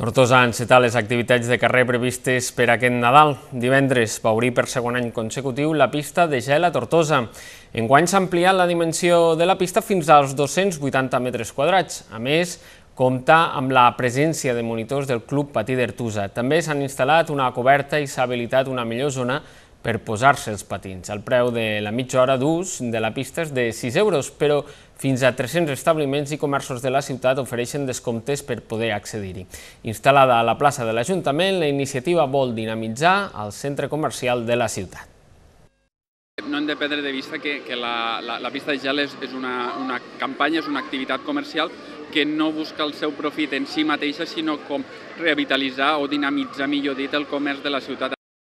Tortosa ha encetat les activitats de carrer previstes per aquest Nadal. Divendres va obrir per segon any consecutiu la pista de gel a Tortosa. Enguany s'ha ampliat la dimensió de la pista fins als 280 metres quadrats. A més, compta amb la presència de monitors del Club Patí d'Ertusa. També s'han instal·lat una coberta i s'ha habilitat una millor zona per posar-se els patins. El preu de la mitja hora d'ús de la pista és de 6 euros, però fins a 300 establiments i comerços de la ciutat ofereixen descomptes per poder accedir-hi. Instal·lada a la plaça de l'Ajuntament, la iniciativa vol dinamitzar el centre comercial de la ciutat. No hem de perdre de vista que, que la, la, la pista de gel és, és una, una campanya, és una activitat comercial que no busca el seu profit en si mateixa, sinó com revitalitzar o dinamitzar, millor dit, el comerç de la ciutat.